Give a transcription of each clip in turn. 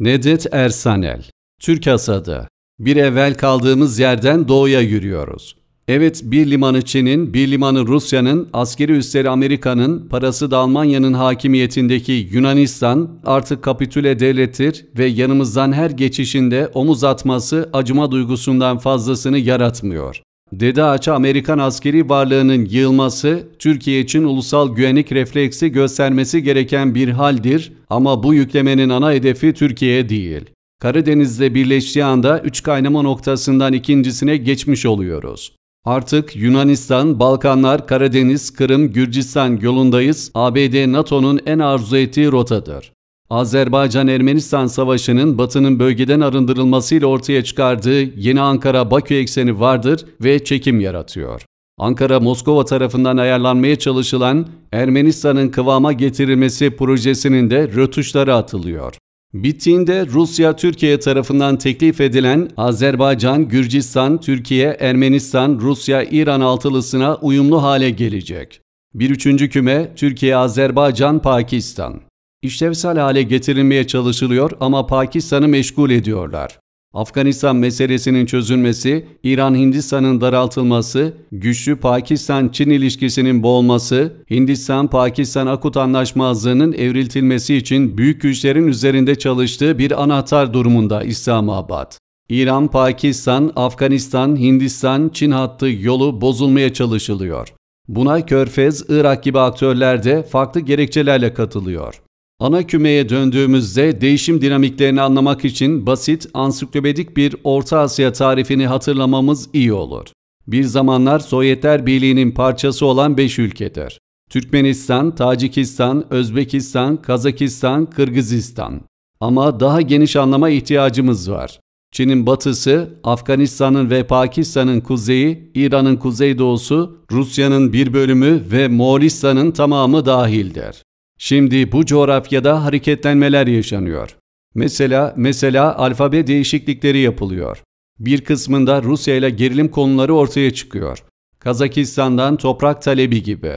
Nedet Ersanel, Türk Asada. Bir evvel kaldığımız yerden doğuya yürüyoruz. Evet bir limanı Çin'in, bir limanı Rusya'nın, askeri üsleri Amerika'nın, parası da Almanya'nın hakimiyetindeki Yunanistan artık kapitüle devlettir ve yanımızdan her geçişinde omuz atması acıma duygusundan fazlasını yaratmıyor. Dede Ağaç'a Amerikan askeri varlığının yığılması, Türkiye için ulusal güvenlik refleksi göstermesi gereken bir haldir ama bu yüklemenin ana hedefi Türkiye değil. Karadeniz'de birleştiği anda üç kaynama noktasından ikincisine geçmiş oluyoruz. Artık Yunanistan, Balkanlar, Karadeniz, Kırım, Gürcistan yolundayız. ABD NATO'nun en arzu ettiği rotadır. Azerbaycan-Ermenistan Savaşı'nın Batı'nın bölgeden arındırılmasıyla ortaya çıkardığı yeni Ankara-Bakü ekseni vardır ve çekim yaratıyor. Ankara-Moskova tarafından ayarlanmaya çalışılan Ermenistan'ın kıvama getirilmesi projesinin de rötuşları atılıyor. Bittiğinde Rusya Türkiye tarafından teklif edilen Azerbaycan, Gürcistan, Türkiye, Ermenistan, Rusya, İran altılısına uyumlu hale gelecek. Bir üçüncü küme Türkiye, Azerbaycan, Pakistan işlevsel hale getirilmeye çalışılıyor ama Pakistan'ı meşgul ediyorlar. Afganistan meselesinin çözülmesi, İran-Hindistan'ın daraltılması, güçlü Pakistan-Çin ilişkisinin boğulması, Hindistan-Pakistan Akut Anlaşmazlığı'nın evriltilmesi için büyük güçlerin üzerinde çalıştığı bir anahtar durumunda İslamabad. İran, Pakistan, Afganistan, Hindistan, Çin hattı yolu bozulmaya çalışılıyor. Buna Körfez, Irak gibi aktörler de farklı gerekçelerle katılıyor. Ana kümeye döndüğümüzde değişim dinamiklerini anlamak için basit, ansiklopedik bir Orta Asya tarifini hatırlamamız iyi olur. Bir zamanlar Sovyetler Birliği'nin parçası olan 5 ülkedir. Türkmenistan, Tacikistan, Özbekistan, Kazakistan, Kırgızistan. Ama daha geniş anlama ihtiyacımız var. Çin'in batısı, Afganistan'ın ve Pakistan'ın kuzeyi, İran'ın kuzeydoğusu, Rusya'nın bir bölümü ve Moğolistan'ın tamamı dahildir. Şimdi bu coğrafyada hareketlenmeler yaşanıyor. Mesela mesela alfabe değişiklikleri yapılıyor. Bir kısmında Rusya ile gerilim konuları ortaya çıkıyor. Kazakistan'dan toprak talebi gibi.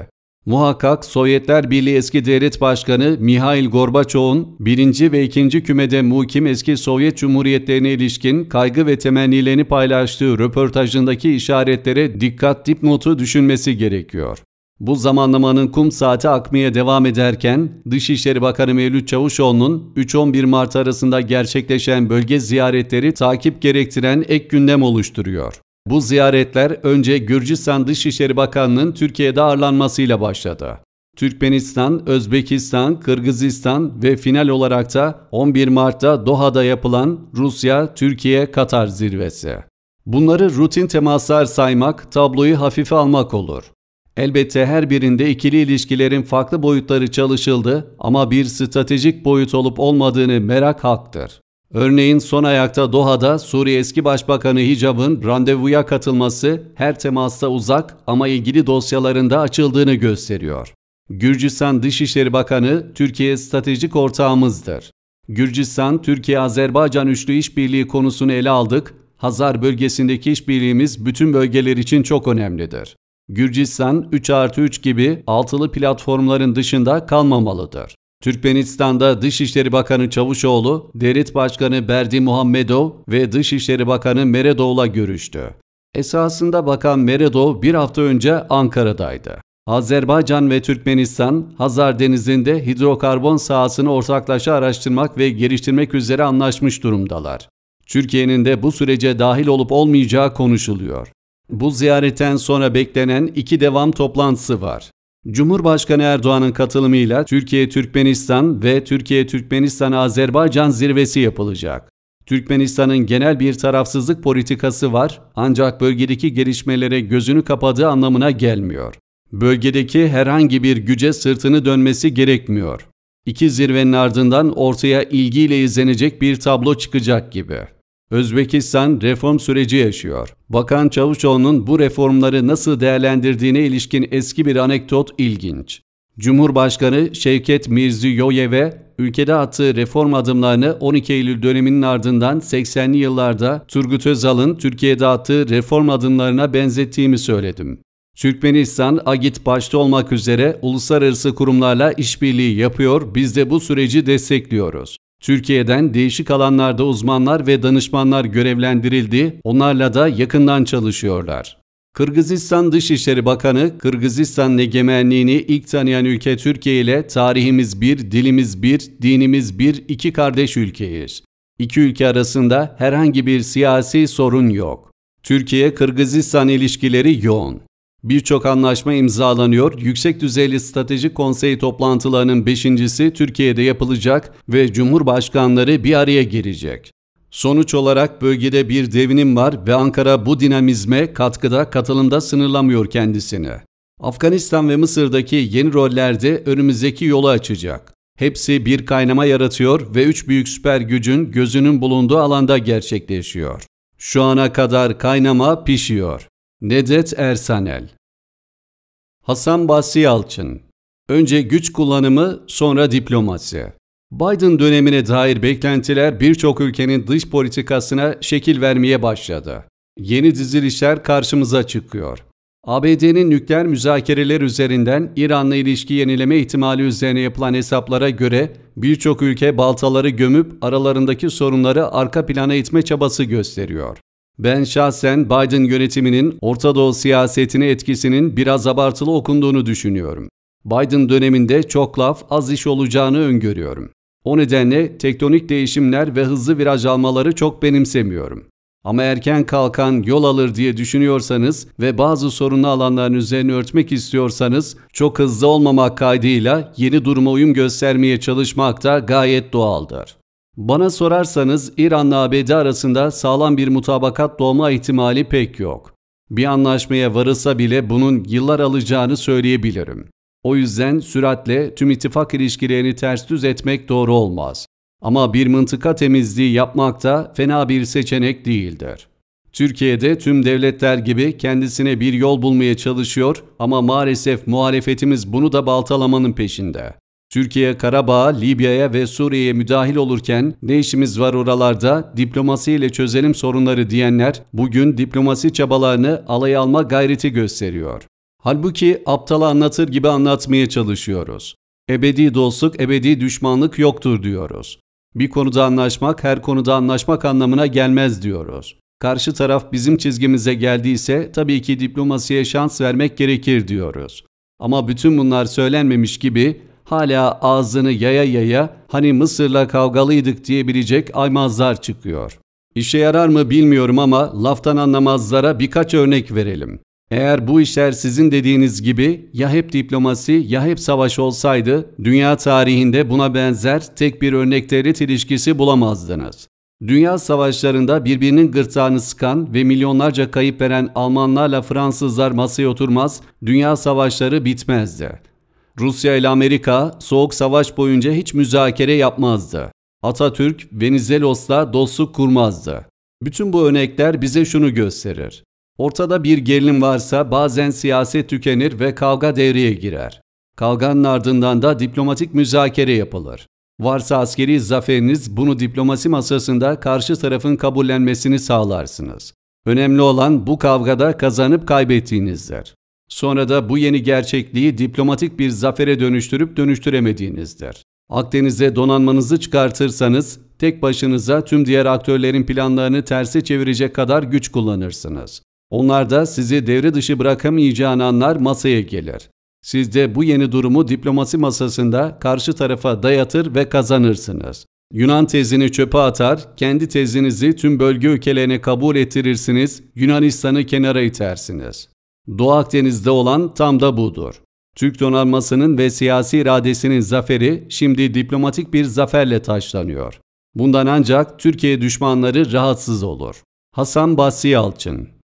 Muhakkak Sovyetler Birliği eski devlet başkanı Mihail Gorbaçov'un birinci ve ikinci kümede mukim eski Sovyet Cumhuriyetlerine ilişkin kaygı ve temennilerini paylaştığı röportajındaki işaretlere dikkat dipnotu düşünmesi gerekiyor. Bu zamanlamanın kum saati akmaya devam ederken Dışişleri Bakanı Mevlüt Çavuşoğlu'nun 3-11 Mart arasında gerçekleşen bölge ziyaretleri takip gerektiren ek gündem oluşturuyor. Bu ziyaretler önce Gürcistan Dışişleri Bakanı'nın Türkiye'de ağırlanmasıyla başladı. Türkmenistan, Özbekistan, Kırgızistan ve final olarak da 11 Mart'ta Doha'da yapılan Rusya, Türkiye, Katar zirvesi. Bunları rutin temaslar saymak, tabloyu hafife almak olur. Elbette her birinde ikili ilişkilerin farklı boyutları çalışıldı ama bir stratejik boyut olup olmadığını merak haktır. Örneğin son ayakta Doha'da Suriye eski başbakanı Hicab'ın randevuya katılması her temasta uzak ama ilgili dosyalarında açıldığını gösteriyor. Gürcistan Dışişleri Bakanı Türkiye stratejik ortağımızdır. Gürcistan, Türkiye-Azerbaycan üçlü işbirliği konusunu ele aldık. Hazar bölgesindeki işbirliğimiz bütün bölgeler için çok önemlidir. Gürcistan 3 artı 3 gibi altılı platformların dışında kalmamalıdır. Türkmenistan'da Dışişleri Bakanı Çavuşoğlu, Devlet Başkanı Berdi Muhammedov ve Dışişleri Bakanı Meredov'la görüştü. Esasında Bakan Meredov bir hafta önce Ankara'daydı. Azerbaycan ve Türkmenistan, Hazar Denizi'nde hidrokarbon sahasını ortaklaşa araştırmak ve geliştirmek üzere anlaşmış durumdalar. Türkiye'nin de bu sürece dahil olup olmayacağı konuşuluyor. Bu ziyaretten sonra beklenen iki devam toplantısı var. Cumhurbaşkanı Erdoğan'ın katılımıyla Türkiye-Türkmenistan ve Türkiye-Türkmenistan-Azerbaycan zirvesi yapılacak. Türkmenistan'ın genel bir tarafsızlık politikası var ancak bölgedeki gelişmelere gözünü kapadığı anlamına gelmiyor. Bölgedeki herhangi bir güce sırtını dönmesi gerekmiyor. İki zirvenin ardından ortaya ilgiyle izlenecek bir tablo çıkacak gibi. Özbekistan reform süreci yaşıyor. Bakan Çavuşoğlu'nun bu reformları nasıl değerlendirdiğine ilişkin eski bir anekdot ilginç. Cumhurbaşkanı Şevket Mirziyoyev'e ülkede attığı reform adımlarını 12 Eylül döneminin ardından 80'li yıllarda Turgut Özal'ın Türkiye'de attığı reform adımlarına benzettiğimi söyledim. Türkmenistan, Agit başta olmak üzere uluslararası kurumlarla işbirliği yapıyor, biz de bu süreci destekliyoruz. Türkiye'den değişik alanlarda uzmanlar ve danışmanlar görevlendirildi, onlarla da yakından çalışıyorlar. Kırgızistan Dışişleri Bakanı, Kırgızistan egemenliğini ilk tanıyan ülke Türkiye ile tarihimiz bir, dilimiz bir, dinimiz bir, iki kardeş ülkeyiz. İki ülke arasında herhangi bir siyasi sorun yok. Türkiye-Kırgızistan ilişkileri yoğun. Birçok anlaşma imzalanıyor. Yüksek düzeyli stratejik konsey toplantılarının beşincisi Türkiye'de yapılacak ve Cumhurbaşkanları bir araya gelecek. Sonuç olarak bölgede bir devinim var ve Ankara bu dinamizme katkıda katılımda sınırlamıyor kendisini. Afganistan ve Mısır'daki yeni rollerde önümüzdeki yolu açacak. Hepsi bir kaynama yaratıyor ve üç büyük süper gücün gözünün bulunduğu alanda gerçekleşiyor. Şu ana kadar kaynama pişiyor. Nedet Ersanel Hasan Basri Yalçın Önce güç kullanımı, sonra diplomasi. Biden dönemine dair beklentiler birçok ülkenin dış politikasına şekil vermeye başladı. Yeni dizilişler karşımıza çıkıyor. ABD'nin nükleer müzakereler üzerinden İran'la ilişki yenileme ihtimali üzerine yapılan hesaplara göre birçok ülke baltaları gömüp aralarındaki sorunları arka plana itme çabası gösteriyor. Ben şahsen Biden yönetiminin Orta Doğu siyasetine etkisinin biraz abartılı okunduğunu düşünüyorum. Biden döneminde çok laf az iş olacağını öngörüyorum. O nedenle tektonik değişimler ve hızlı viraj almaları çok benimsemiyorum. Ama erken kalkan yol alır diye düşünüyorsanız ve bazı sorunlu alanların üzerine örtmek istiyorsanız çok hızlı olmamak kaydıyla yeni duruma uyum göstermeye çalışmak da gayet doğaldır. Bana sorarsanız İran'la ABD arasında sağlam bir mutabakat doğma ihtimali pek yok. Bir anlaşmaya varılsa bile bunun yıllar alacağını söyleyebilirim. O yüzden süratle tüm ittifak ilişkilerini ters düz etmek doğru olmaz. Ama bir mıntıka temizliği yapmak da fena bir seçenek değildir. Türkiye'de tüm devletler gibi kendisine bir yol bulmaya çalışıyor ama maalesef muhalefetimiz bunu da baltalamanın peşinde. Türkiye Karabağ, Libya'ya ve Suriye'ye müdahil olurken ne işimiz var oralarda diplomasiyle çözelim sorunları diyenler bugün diplomasi çabalarını alay alma gayreti gösteriyor. Halbuki aptala anlatır gibi anlatmaya çalışıyoruz. Ebedi dostluk, ebedi düşmanlık yoktur diyoruz. Bir konuda anlaşmak her konuda anlaşmak anlamına gelmez diyoruz. Karşı taraf bizim çizgimize geldiyse tabii ki diplomasiye şans vermek gerekir diyoruz. Ama bütün bunlar söylenmemiş gibi hala ağzını yaya yaya hani Mısır'la kavgalıydık diyebilecek aymazlar çıkıyor. İşe yarar mı bilmiyorum ama laftan anlamazlara birkaç örnek verelim. Eğer bu işler sizin dediğiniz gibi ya hep diplomasi ya hep savaş olsaydı dünya tarihinde buna benzer tek bir örnekleri ilişkisi bulamazdınız. Dünya savaşlarında birbirinin gırtlağını sıkan ve milyonlarca kayıp veren Almanlarla Fransızlar masaya oturmaz, dünya savaşları bitmezdi. Rusya ile Amerika soğuk savaş boyunca hiç müzakere yapmazdı. Atatürk Venizelos'la dostluk kurmazdı. Bütün bu örnekler bize şunu gösterir. Ortada bir gerilim varsa bazen siyaset tükenir ve kavga devreye girer. Kavganın ardından da diplomatik müzakere yapılır. Varsa askeri zaferiniz bunu diplomasi masasında karşı tarafın kabullenmesini sağlarsınız. Önemli olan bu kavgada kazanıp kaybettiğinizdir. Sonra da bu yeni gerçekliği diplomatik bir zafere dönüştürüp dönüştüremediğinizdir. Akdeniz'e donanmanızı çıkartırsanız tek başınıza tüm diğer aktörlerin planlarını terse çevirecek kadar güç kullanırsınız. Onlar da sizi devre dışı bırakamayacağını anlar masaya gelir. Siz de bu yeni durumu diplomasi masasında karşı tarafa dayatır ve kazanırsınız. Yunan tezini çöpe atar, kendi tezinizi tüm bölge ülkelerine kabul ettirirsiniz, Yunanistan'ı kenara itersiniz. Doğu Akdeniz'de olan tam da budur. Türk donanmasının ve siyasi iradesinin zaferi şimdi diplomatik bir zaferle taşlanıyor. Bundan ancak Türkiye düşmanları rahatsız olur. Hasan Basri Yalçın